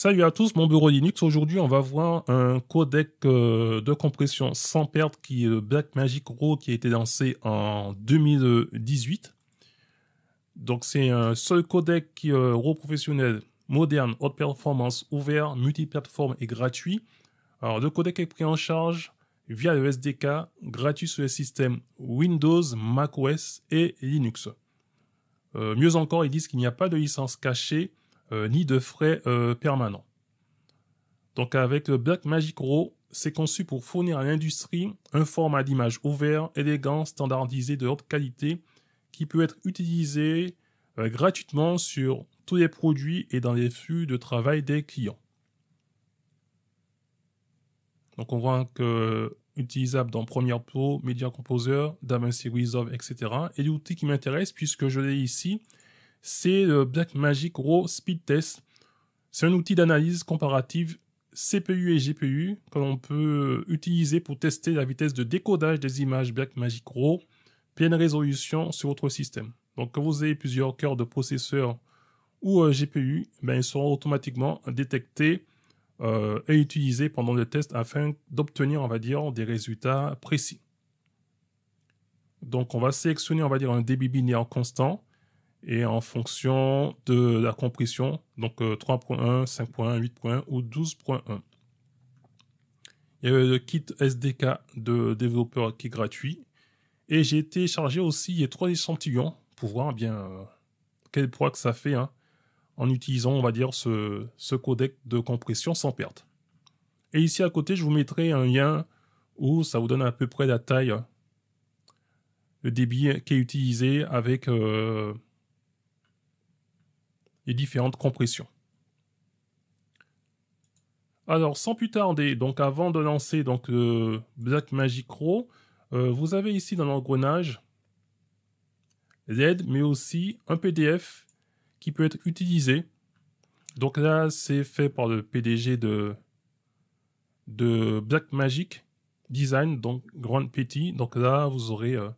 Salut à tous, mon bureau Linux. Aujourd'hui, on va voir un codec euh, de compression sans perte qui est euh, le Blackmagic Raw qui a été lancé en 2018. Donc, c'est un seul codec qui euh, RAW professionnel, moderne, haute performance, ouvert, multiplateforme et gratuit. Alors, le codec est pris en charge via le SDK, gratuit sur les systèmes Windows, macOS et Linux. mieux encore, ils disent qu'il n'y a pas de licence cachée euh, ni de frais euh, permanents. Donc avec euh, Blackmagic Raw, c'est conçu pour fournir à l'industrie un format d'image ouvert, élégant, standardisé de haute qualité qui peut être utilisé gratuitement sur tous les produits et dans les flux de travail des clients. Donc on voit que utilisable dans Premiere Pro, Media Composer, DaVinci Resolve, etc. Et l'outil qui m'intéresse puisque je l'ai ici, c'est le Blackmagic Raw Speed Test. C'est un outil d'analyse comparative CPU et GPU que l'on peut utiliser pour tester la vitesse de décodage des images Blackmagic Raw pleine résolution sur votre système. Donc que vous avez plusieurs cœurs de processeur ou euh, GPU, ben, ils seront automatiquement détectés euh, et utilisés pendant le test afin d'obtenir, on va dire, des résultats précis. Donc on va sélectionner, on va dire, un débit binaire constant et en fonction de la compression, donc 3.1, 5.1, 8.1 ou 12.1. Il y avait le kit SDK de développeur qui est gratuit. Et j'ai téléchargé aussi les trois échantillons pour voir eh bien euh, quel poids que ça fait hein, en utilisant, on va dire, ce, codec de compression sans perte. Et ici à côté, je vous mettrai un lien où ça vous donne à peu près la taille, euh, le débit qui est utilisé avec euh, différentes compressions. Alors sans plus tarder, donc avant de lancer donc euh, le magic Raw, euh, vous avez ici dans l'engrenage Z, mais aussi un PDF qui peut être utilisé. Donc là, c'est fait par le PDG de, de magic Design, donc Grand Petit. Donc là, vous aurez euh,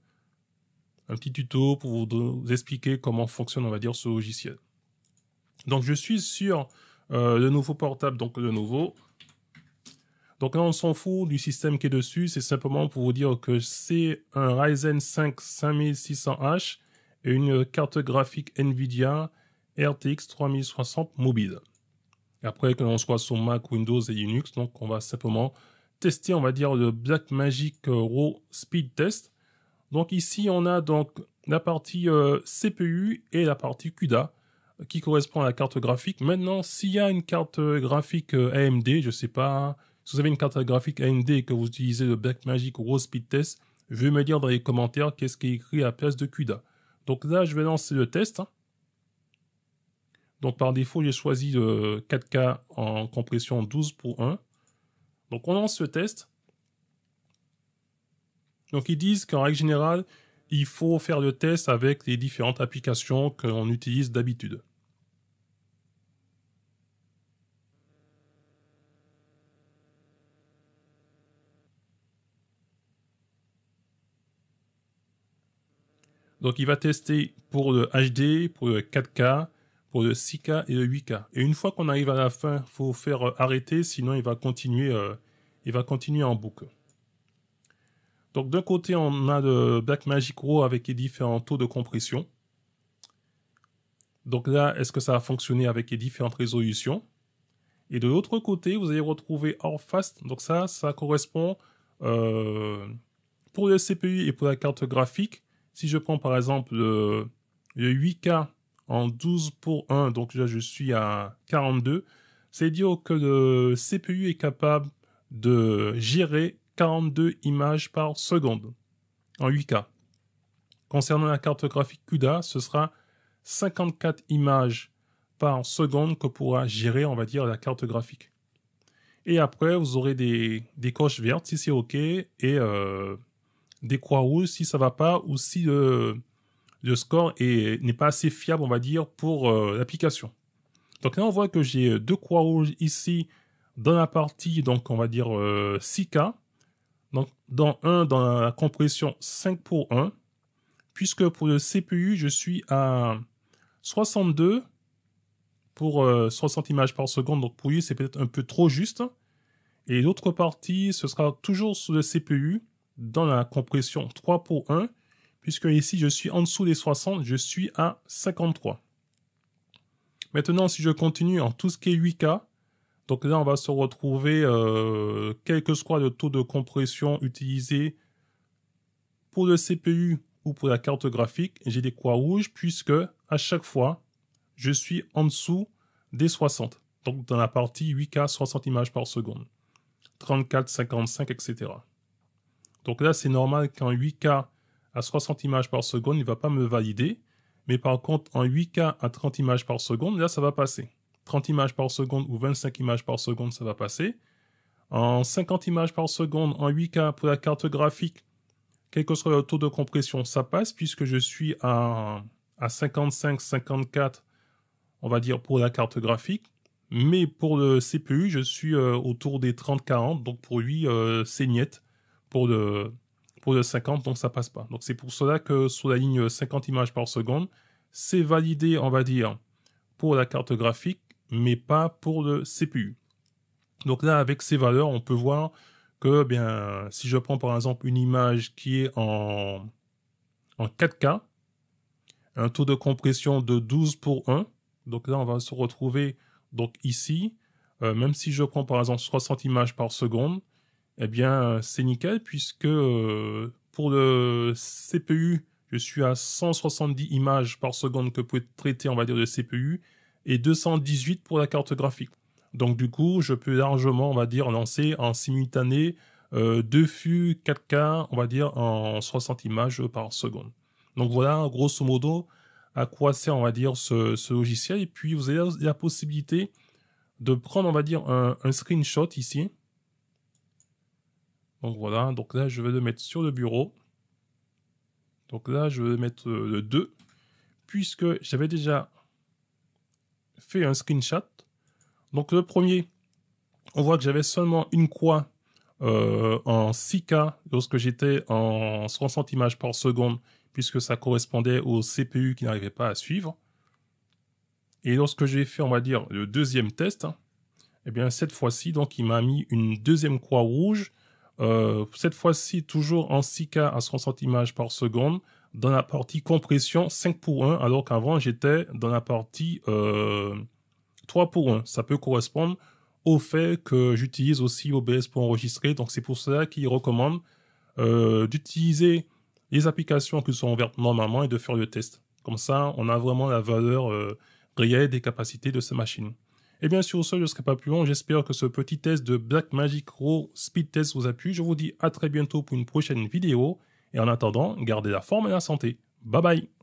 un petit tuto pour vous expliquer comment fonctionne, on va dire, ce logiciel. Donc je suis sur euh, le nouveau portable, donc le nouveau. Donc là, on s'en fout du système qui est dessus. C'est simplement pour vous dire que c'est un Ryzen 5 5600H et une carte graphique NVIDIA RTX 3060 mobile. Après, que l'on soit sur Mac, Windows et Linux, donc on va simplement tester, on va dire, le Blackmagic euh, RAW Speed Test. Donc ici, on a donc la partie euh, CPU et la partie CUDA qui correspond à la carte graphique. Maintenant, s'il y a une carte euh, graphique euh, AMD, je sais pas, hein, si vous avez une carte graphique AMD que vous utilisez le Blackmagic ou Rose Speed Test, je vais me dire dans les commentaires qu'est-ce qui est écrit à la place de CUDA. Donc là, je vais lancer le test. Hein. Donc par défaut, j'ai choisi le 4K en compression 12 pour 1. Donc on lance le test. Donc ils disent qu'en règle générale, il faut faire le test avec les différentes applications que l'on utilise d'habitude. Donc il va tester pour le HD, pour le 4K, pour le 6K et le 8K. Et une fois qu'on arrive à la fin, il faut faire euh, arrêter, sinon il va continuer, euh, il va continuer en boucle. Donc d'un côté, on a le Blackmagic Raw avec les différents taux de compression. Donc là, est-ce que ça a fonctionné avec les différentes résolutions Et de l'autre côté, vous allez retrouver Orfast. Donc ça, ça correspond euh, pour le CPU et pour la carte graphique si je prends par exemple euh, le, 8K en 12 pour 1, donc là je suis à 42, c'est dire que le CPU est capable de gérer 42 images par seconde en 8K. Concernant la carte graphique CUDA, ce sera 54 images par seconde que pourra gérer, on va dire, la carte graphique. Et après, vous aurez des, des coches vertes si c'est OK et euh, des croix rouges si ça va pas ou si euh, le score n'est pas assez fiable, on va dire, pour euh, l'application. Donc là, on voit que j'ai deux croix rouges ici dans la partie, donc on va dire 6K. Euh, donc dans 1, dans la compression 5 pour 1. Puisque pour le CPU, je suis à 62 pour 60 images par seconde. Donc pour lui, c'est peut-être un peu trop juste. Et l'autre partie, ce sera toujours sur le CPU dans la compression 3 pour 1, puisque ici je suis en dessous des 60, je suis à 53. Maintenant, si je continue en tout ce qui est 8K, donc là on va se retrouver, euh, quel que soit le taux de compression utilisé pour le CPU ou pour la carte graphique, j'ai des croix rouges, puisque à chaque fois, je suis en dessous des 60. Donc dans la partie 8K 60 images par seconde. 34, 55, etc. Donc là, c'est normal qu'en 8K à 60 images par seconde, il ne va pas me valider. Mais par contre, en 8K à 30 images par seconde, là, ça va passer. 30 images par seconde ou 25 images par seconde, ça va passer. En 50 images par seconde, en 8K pour la carte graphique, quel que soit le taux de compression, ça passe puisque je suis à, 55, 54, on va dire, pour la carte graphique. Mais pour le CPU, je suis euh, autour des 30-40, donc pour lui, euh, c'est niette pour le, pour 50, donc ça passe pas. Donc c'est pour cela que sur la ligne 50 images par seconde, c'est validé, on va dire, pour la carte graphique, mais pas pour le CPU. Donc là, avec ces valeurs, on peut voir que eh bien, si je prends par exemple une image qui est en, en 4K, un taux de compression de 12 pour 1, donc là on va se retrouver donc ici, euh, même si je prends par exemple 60 images par seconde, eh bien, c'est nickel puisque euh, pour le CPU, je suis à 170 images par seconde que peut traiter, on va dire, de CPU et 218 pour la carte graphique. Donc du coup, je peux largement, on va dire, lancer en simultané euh, deux flux 4K, on va dire, en 60 images par seconde. Donc voilà, grosso modo, à quoi sert, on va dire, ce, ce logiciel. Et puis, vous avez la possibilité de prendre, on va dire, un screenshot ici donc voilà, donc là je vais le mettre sur le bureau. Donc là je vais mettre euh, le 2, puisque j'avais déjà fait un screenshot. Donc le premier, on voit que j'avais seulement une croix euh, en 6K lorsque j'étais en 60 images par seconde, puisque ça correspondait au CPU qui n'arrivait pas à suivre. Et lorsque j'ai fait, on va dire, le deuxième test, et hein, eh bien cette fois-ci, donc il m'a mis une deuxième croix rouge euh, cette fois-ci toujours en 6K à 60 images par seconde, dans la partie compression 5 pour 1, alors qu'avant j'étais dans la partie 3 euh, pour 1. Ça peut correspondre au fait que j'utilise aussi OBS pour enregistrer, donc c'est pour cela qu'il recommande euh, d'utiliser les applications qui sont ouvertes normalement et de faire le test. Comme ça, on a vraiment la valeur réelle des capacités de ces machines. Et eh bien sur ce, je ne serai pas plus long. J'espère que ce petit test de Black Magic Raw Speed Test vous a plu. Je vous dis à très bientôt pour une prochaine vidéo. Et en attendant, gardez la forme et la santé. Bye bye